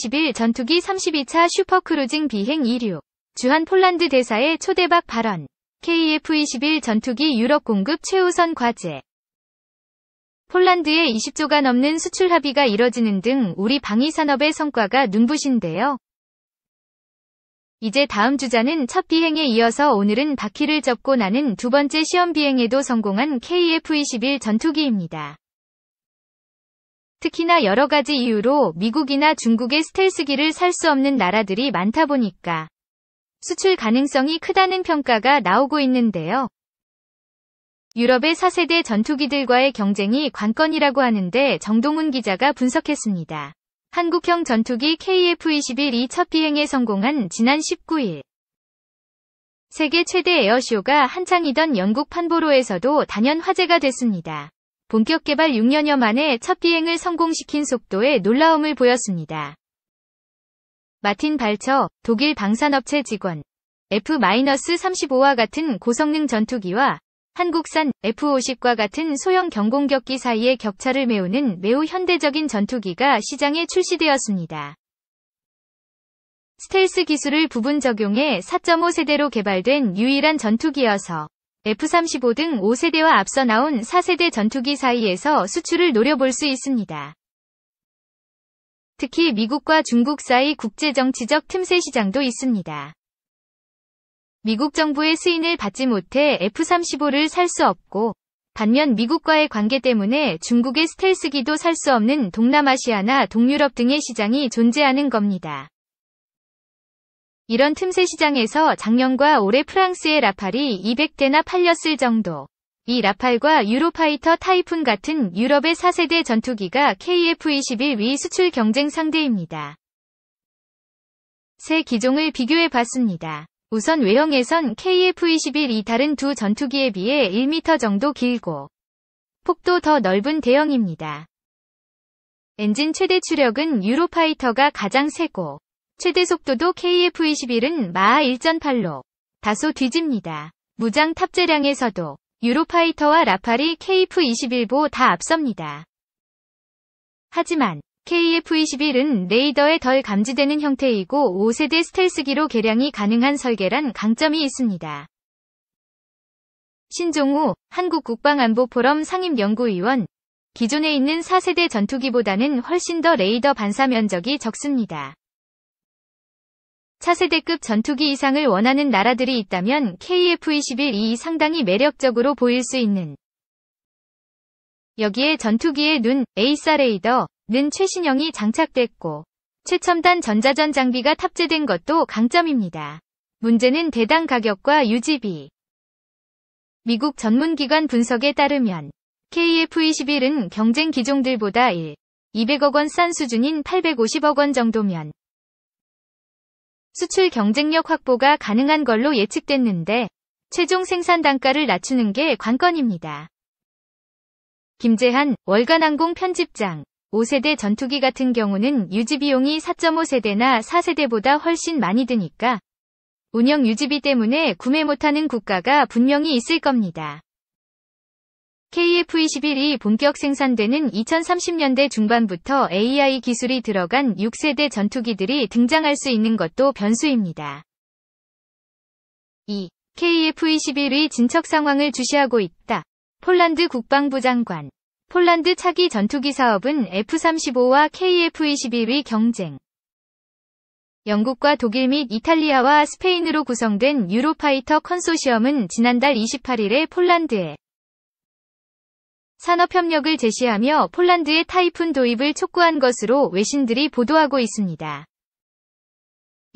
2 0일 전투기 32차 슈퍼크루징 비행 2류 주한 폴란드 대사의 초대박 발언 KF-21 전투기 유럽 공급 최우선 과제 폴란드의 20조가 넘는 수출 합의가 이뤄지는 등 우리 방위산업의 성과가 눈부신데요. 이제 다음 주자는 첫 비행에 이어서 오늘은 바퀴를 접고 나는 두 번째 시험 비행에도 성공한 KF-21 전투기입니다. 특히나 여러 가지 이유로 미국이나 중국의 스텔스기를 살 수 없는 나라들이 많다 보니까 수출 가능성이 크다는 평가가 나오고 있는데요. 유럽의 4세대 전투기들과의 경쟁이 관건이라고 하는데 정동훈 기자가 분석했습니다. 한국형 전투기 KF-21이 첫 비행에 성공한 지난 19일 세계 최대 에어쇼가 한창이던 영국 판보로에서도 단연 화제가 됐습니다. 본격 개발 6년여 만에 첫 비행을 성공시킨 속도에 놀라움을 보였습니다. 마틴 발처, 독일 방산업체 직원, F-35와 같은 고성능 전투기와 한국산 F-50과 같은 소형 경공격기 사이의 격차를 메우는 매우 현대적인 전투기가 시장에 출시되었습니다. 스텔스 기술을 부분 적용해 4.5세대로 개발된 유일한 전투기여서 F-35 등 5세대와 앞서 나온 4세대 전투기 사이에서 수출을 노려볼 수 있습니다. 특히 미국과 중국 사이 국제정치적 틈새 시장도 있습니다. 미국 정부의 스인을 받지 못해 F-35를 살 수 없고 반면 미국과의 관계 때문에 중국의 스텔스기도 살 수 없는 동남아시아나 동유럽 등의 시장이 존재하는 겁니다. 이런 틈새 시장에서 작년과 올해 프랑스의 라팔이 200대나 팔렸을 정도. 이 라팔과 유로파이터 타이푼 같은 유럽의 4세대 전투기가 KF-21위 수출 경쟁 상대입니다. 세 기종을 비교해 봤습니다. 우선 외형에선 KF-21이 다른 두 전투기에 비해 1m 정도 길고 폭도 더 넓은 대형입니다. 엔진 최대 추력은 유로파이터가 가장 세고 최대 속도도 KF21은 마하 1.8로 다소 뒤집니다. 무장 탑재량에서도 유로파이터와 라팔이 KF21보 다 앞섭니다. 하지만 KF-21은 레이더에 덜 감지되는 형태이고 5세대 스텔스기로 개량이 가능한 설계란 강점이 있습니다. 신종우 한국국방안보포럼 상임연구위원 기존에 있는 4세대 전투기보다는 훨씬 더 레이더 반사 면적이 적습니다. 4세대급 전투기 이상을 원하는 나라들이 있다면 KF-21이 e 상당히 매력적으로 보일 수 있는 여기에 전투기의 눈, a 이사 레이더, 는 최신형이 장착됐고 최첨단 전자전 장비가 탑재된 것도 강점입니다. 문제는 대당 가격과 유지비. 미국 전문기관 분석에 따르면 KF-21은 e 경쟁 기종들보다 1, 200억 원 싼 수준인 850억 원 정도면 수출 경쟁력 확보가 가능한 걸로 예측됐는데 최종 생산 단가를 낮추는 게 관건입니다. 김재한 월간항공 편집장 5세대 전투기 같은 경우는 유지 비용이 4.5세대나 4세대보다 훨씬 많이 드니까 운영 유지비 때문에 구매 못하는 국가가 분명히 있을 겁니다. KF-21이 본격 생산되는 2030년대 중반부터 AI 기술이 들어간 6세대 전투기들이 등장할 수 있는 것도 변수입니다. 2. KF-21의 진척 상황을 주시하고 있다. 폴란드 국방부 장관. 폴란드 차기 전투기 사업은 F-35와 KF-21의 경쟁. 영국과 독일 및 이탈리아와 스페인으로 구성된 유로파이터 컨소시엄은 지난달 28일에 폴란드에 산업협력을 제시하며 폴란드의 타이푼 도입을 촉구한 것으로 외신들이 보도하고 있습니다.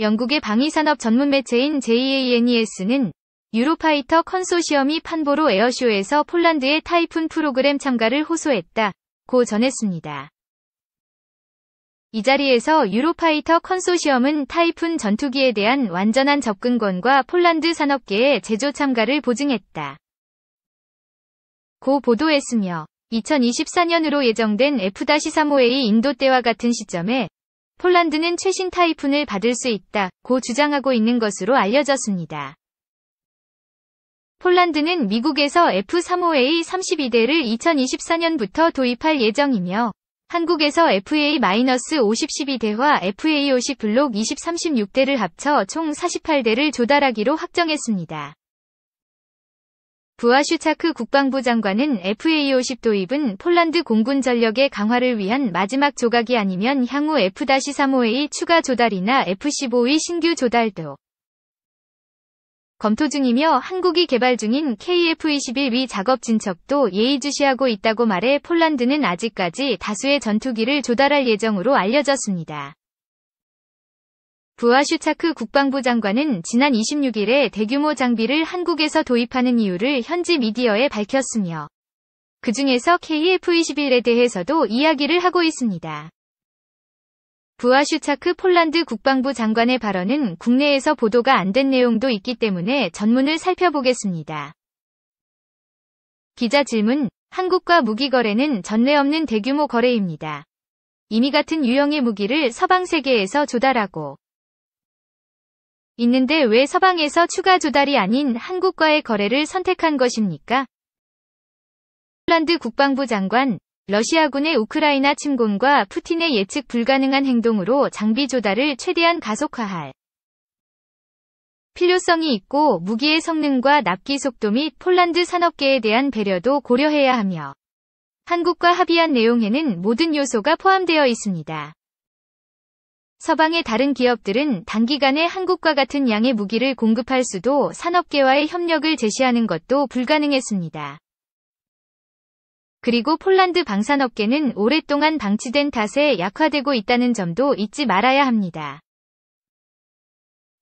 영국의 방위산업 전문 매체인 JANES는 유로파이터 컨소시엄이 판보로 에어쇼에서 폴란드의 타이푼 프로그램 참가를 호소했다. 고 전했습니다. 이 자리에서 유로파이터 컨소시엄은 타이푼 전투기에 대한 완전한 접근권과 폴란드 산업계의 제조 참가를 보증했다. 고 보도했으며 2024년으로 예정된 F-35A 인도 때와 같은 시점에 폴란드는 최신 타이푼을 받을 수 있다 고 주장하고 있는 것으로 알려졌습니다. 폴란드는 미국에서 F-35A 32대를 2024년부터 도입할 예정이며 한국에서 FA-52대와 FA-50 블록 2036대를 합쳐 총 48대를 조달하기로 확정했습니다. 부하슈차크 국방부 장관은 FA-50 도입은 폴란드 공군 전력의 강화를 위한 마지막 조각이 아니면 향후 F-35A 추가 조달이나 F-15의 신규 조달도 검토 중이며 한국이 개발 중인 KF-21위 작업 진척도 예의주시하고 있다고 말해 폴란드는 아직까지 다수의 전투기를 조달할 예정으로 알려졌습니다. 부하슈차크 국방부 장관은 지난 26일에 대규모 장비를 한국에서 도입하는 이유를 현지 미디어에 밝혔으며 그 중에서 KF-21에 대해서도 이야기를 하고 있습니다. 부하슈차크 폴란드 국방부 장관의 발언은 국내에서 보도가 안 된 내용도 있기 때문에 전문을 살펴보겠습니다. 기자 질문, 한국과 무기 거래는 전례 없는 대규모 거래입니다. 이미 같은 유형의 무기를 서방 세계에서 조달하고 있는데 왜 서방에서 추가 조달이 아닌 한국과의 거래를 선택한 것입니까? 폴란드 국방부 장관, 러시아군의 우크라이나 침공과 푸틴의 예측 불가능한 행동으로 장비 조달을 최대한 가속화할 필요성이 있고 무기의 성능과 납기 속도 및 폴란드 산업계에 대한 배려도 고려해야 하며 한국과 합의한 내용에는 모든 요소가 포함되어 있습니다. 서방의 다른 기업들은 단기간에 한국과 같은 양의 무기를 공급할 수도 산업계와의 협력을 제시하는 것도 불가능했습니다. 그리고 폴란드 방산업계는 오랫동안 방치된 탓에 약화되고 있다는 점도 잊지 말아야 합니다.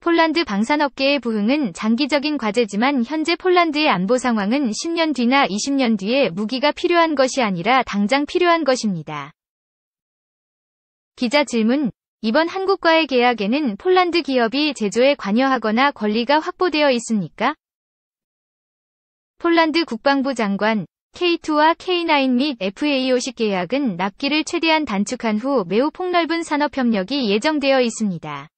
폴란드 방산업계의 부흥은 장기적인 과제지만 현재 폴란드의 안보 상황은 10년 뒤나 20년 뒤에 무기가 필요한 것이 아니라 당장 필요한 것입니다. 기자 질문 이번 한국과의 계약에는 폴란드 기업이 제조에 관여하거나 권리가 확보되어 있습니까? 폴란드 국방부 장관 K2와 K9 및 FA50 계약은 납기를 최대한 단축한 후 매우 폭넓은 산업협력이 예정되어 있습니다.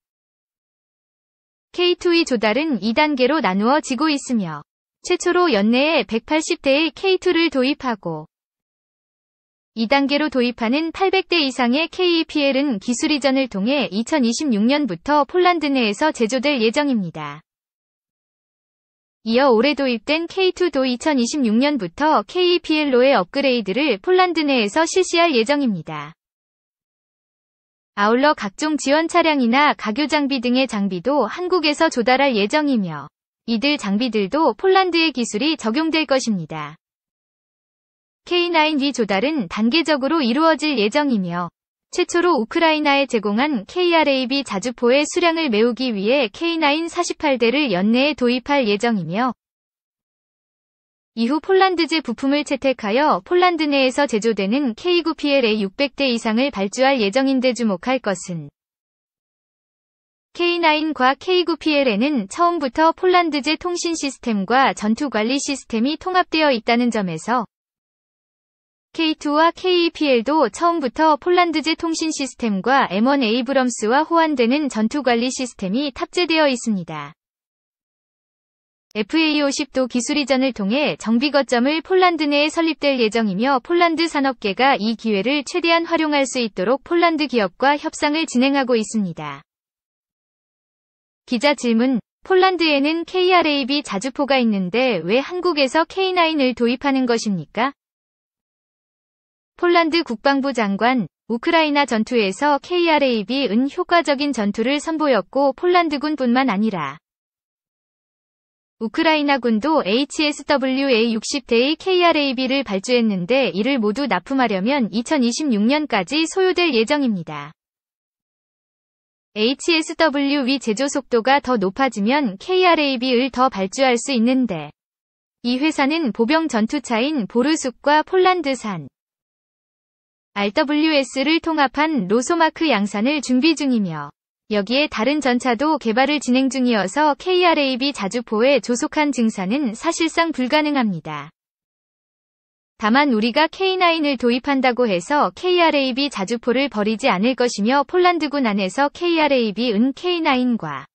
K2의 조달은 2단계로 나누어지고 있으며 최초로 연내에 180대의 K2를 도입하고 2단계로 도입하는 800대 이상의 KEPL은 기술 이전을 통해 2026년부터 폴란드 내에서 제조될 예정입니다. 이어 올해 도입된 K2도 2026년부터 KEPL로의 업그레이드를 폴란드 내에서 실시할 예정입니다. 아울러 각종 지원 차량이나 가교 장비 등의 장비도 한국에서 조달할 예정이며 이들 장비들도 폴란드의 기술이 적용될 것입니다. K9D 조달은 단계적으로 이루어질 예정이며 최초로 우크라이나에 제공한 KRAB 자주포의 수량을 메우기 위해 K9 48대를 연내에 도입할 예정이며 이후 폴란드제 부품을 채택하여 폴란드 내에서 제조되는 K9PLA 600대 이상을 발주할 예정인데 주목할 것은 K9과 K9PL에는 처음부터 폴란드제 통신 시스템과 전투 관리 시스템이 통합되어 있다는 점에서 K2와 KEPL도 처음부터 폴란드제 통신 시스템과 M1 에이브럼스와 호환되는 전투관리 시스템이 탑재되어 있습니다. FA50도 기술 이전을 통해 정비 거점을 폴란드 내에 설립될 예정이며 폴란드 산업계가 이 기회를 최대한 활용할 수 있도록 폴란드 기업과 협상을 진행하고 있습니다. 기자 질문 폴란드에는 KRAB 자주포가 있는데 왜 한국에서 K9을 도입하는 것입니까? 폴란드 국방부 장관 우크라이나 전투에서 KRAB 은 효과적인 전투를 선보였고 폴란드군 뿐만 아니라 우크라이나군도 HSWA 60대의 KRAB를 발주했는데 이를 모두 납품하려면 2026년까지 소요될 예정입니다. HSW위 제조 속도가 더 높아지면 KRAB을 더 발주할 수 있는데 이 회사는 보병 전투차인 보르숙과 폴란드산 RWS를 통합한 로소마크 양산을 준비 중이며 여기에 다른 전차도 개발을 진행 중이어서 KRAB 자주포의 조속한 증산은 사실상 불가능합니다. 다만 우리가 K9을 도입한다고 해서 KRAB 자주포를 버리지 않을 것이며 폴란드군 안에서 KRAB 은 K9과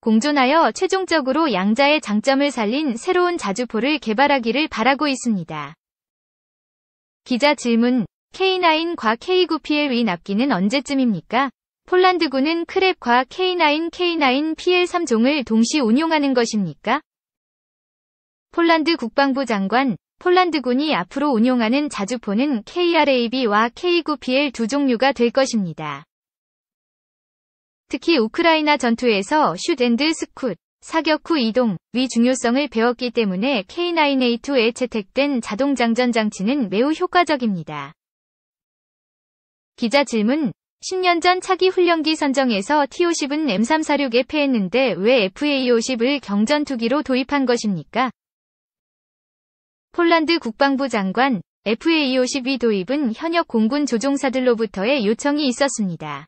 공존하여 최종적으로 양자의 장점을 살린 새로운 자주포를 개발하기를 바라고 있습니다. 기자 질문, K9과 k 9 p l 위 납기는 언제쯤입니까? 폴란드군은 크랩과 K9, K9, PL3종을 동시 운용하는 것입니까? 폴란드 국방부 장관, 폴란드군이 앞으로 운용하는 자주포는 KRAB와 K9PL 두 종류가 될 것입니다. 특히 우크라이나 전투에서 슛앤드 스쿳, 사격 후 이동, 위 중요성을 배웠기 때문에 K9A2에 채택된 자동장전 장치는 매우 효과적입니다. 기자 질문 10년 전 차기 훈련기 선정에서 T-50은 M346에 패했는데 왜 FA-50을 경전투기로 도입한 것입니까? 폴란드 국방부 장관 FA-50위 도입은 현역 공군 조종사들로부터의 요청이 있었습니다.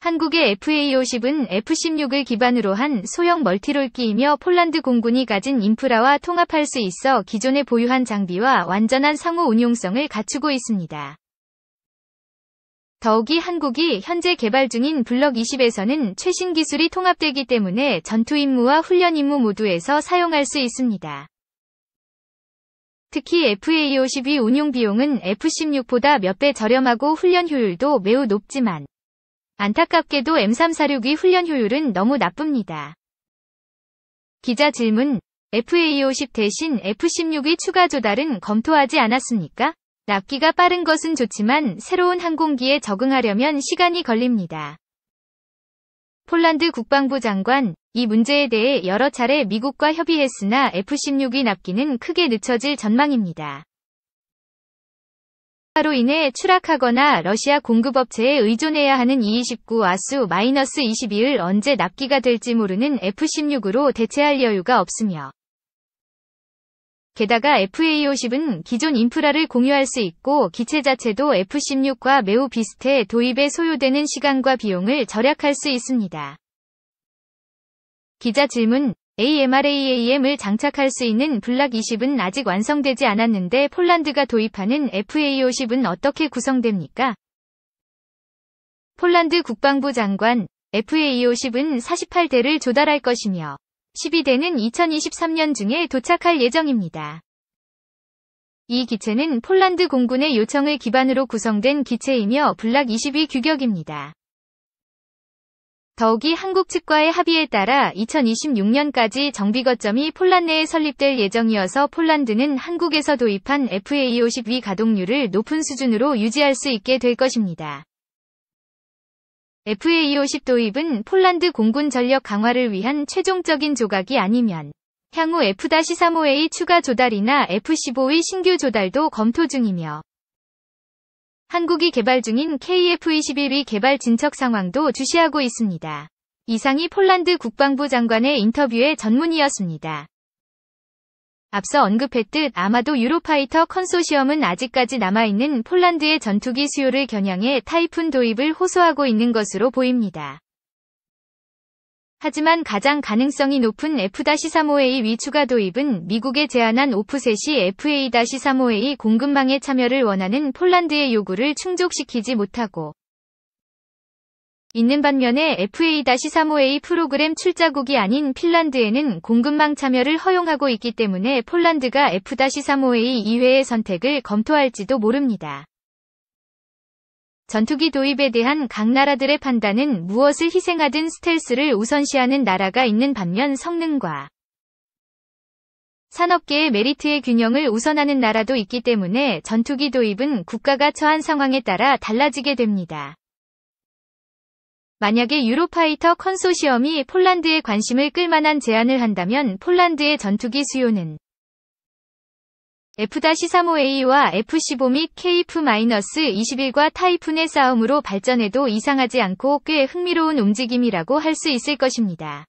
한국의 FA-50은 F-16을 기반으로 한 소형 멀티롤기이며 폴란드 공군이 가진 인프라와 통합할 수 있어 기존에 보유한 장비와 완전한 상호 운용성을 갖추고 있습니다. 더욱이 한국이 현재 개발 중인 블럭 20에서는 최신 기술이 통합되기 때문에 전투 임무와 훈련 임무 모두에서 사용할 수 있습니다. 특히 FA-52 운용 비용은 F-16보다 몇 배 저렴하고 훈련 효율도 매우 높지만 안타깝게도 M346이 훈련 효율은 너무 나쁩니다. 기자 질문, FA50 대신 F16의 추가 조달은 검토하지 않았습니까? 납기가 빠른 것은 좋지만 새로운 항공기에 적응하려면 시간이 걸립니다. 폴란드 국방부 장관, 이 문제에 대해 여러 차례 미국과 협의했으나 F-16이 납기는 크게 늦춰질 전망입니다. 로 인해 추락하거나 러시아 공급업체에 의존해야 하는 2 9 아수 22을 언제 납기가 될지 모르는 F16으로 대체할 여유가 없으며 게다가 FA50은 기존 인프라를 공유할 수 있고 기체 자체도 F16과 매우 비슷해 도입에 소요되는 시간과 비용을 절약할 수 있습니다. 기자 질문 AMRAAM을 장착할 수 있는 블락 20은 아직 완성되지 않았는데 폴란드가 도입하는 FA50은 어떻게 구성됩니까? 폴란드 국방부 장관 FA50은 48대를 조달할 것이며 12대는 2023년 중에 도착할 예정입니다. 이 기체는 폴란드 공군의 요청을 기반으로 구성된 기체이며 블락 22 규격입니다. 더욱이 한국 측과의 합의에 따라 2026년까지 정비 거점이 폴란드 내에 설립될 예정이어서 폴란드는 한국에서 도입한 FA50위 가동률을 높은 수준으로 유지할 수 있게 될 것입니다. FA50 도입은 폴란드 공군 전력 강화를 위한 최종적인 조각이 아니면 향후 F-35A 추가 조달이나 F-15의 신규 조달도 검토 중이며 한국이 개발 중인 KF-21의 개발 진척 상황도 주시하고 있습니다. 이상이 폴란드 국방부 장관의 인터뷰의 전문이었습니다. 앞서 언급했듯 아마도 유로파이터 컨소시엄은 아직까지 남아있는 폴란드의 전투기 수요를 겨냥해 타이푼 도입을 호소하고 있는 것으로 보입니다. 하지만 가장 가능성이 높은 F-35A 위추가 도입은 미국에 제안한 오프셋이 FA-35A 공급망에 참여를 원하는 폴란드의 요구를 충족시키지 못하고 있는 반면에 FA-35A 프로그램 출자국이 아닌 핀란드에는 공급망 참여를 허용하고 있기 때문에 폴란드가 F-35A 이외의 선택을 검토할지도 모릅니다. 전투기 도입에 대한 각 나라들의 판단은 무엇을 희생하든 스텔스를 우선시하는 나라가 있는 반면 성능과 산업계의 메리트의 균형을 우선하는 나라도 있기 때문에 전투기 도입은 국가가 처한 상황에 따라 달라지게 됩니다. 만약에 유로파이터 컨소시엄이 폴란드에 관심을 끌만한 제안을 한다면 폴란드의 전투기 수요는 F-35A와 F-15 및 KF-21과 타이푼의 싸움으로 발전해도 이상하지 않고 꽤 흥미로운 움직임이라고 할 수 있을 것입니다.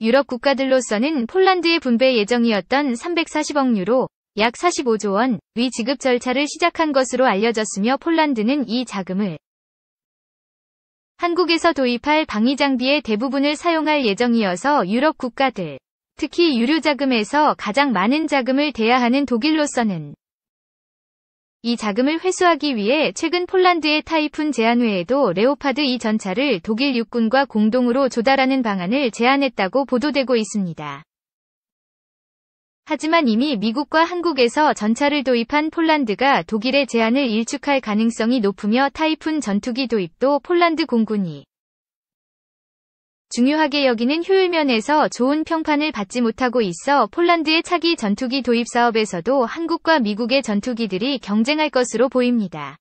유럽 국가들로서는 폴란드에 분배 예정이었던 340억 유로, 약 45조 원, 위 지급 절차를 시작한 것으로 알려졌으며 폴란드는 이 자금을 한국에서 도입할 방위 장비의 대부분을 사용할 예정이어서 유럽 국가들, 특히 유류 자금에서 가장 많은 자금을 대야 하는 독일로서는 이 자금을 회수하기 위해 최근 폴란드의 타이푼 제한 외에도 레오파드 2 전차를 독일 육군과 공동으로 조달하는 방안을 제안했다고 보도되고 있습니다. 하지만 이미 미국과 한국에서 전차를 도입한 폴란드가 독일의 제안을 일축할 가능성이 높으며 타이푼 전투기 도입도 폴란드 공군이 중요하게 여기는 효율면에서 좋은 평판을 받지 못하고 있어 폴란드의 차기 전투기 도입 사업에서도 한국과 미국의 전투기들이 경쟁할 것으로 보입니다.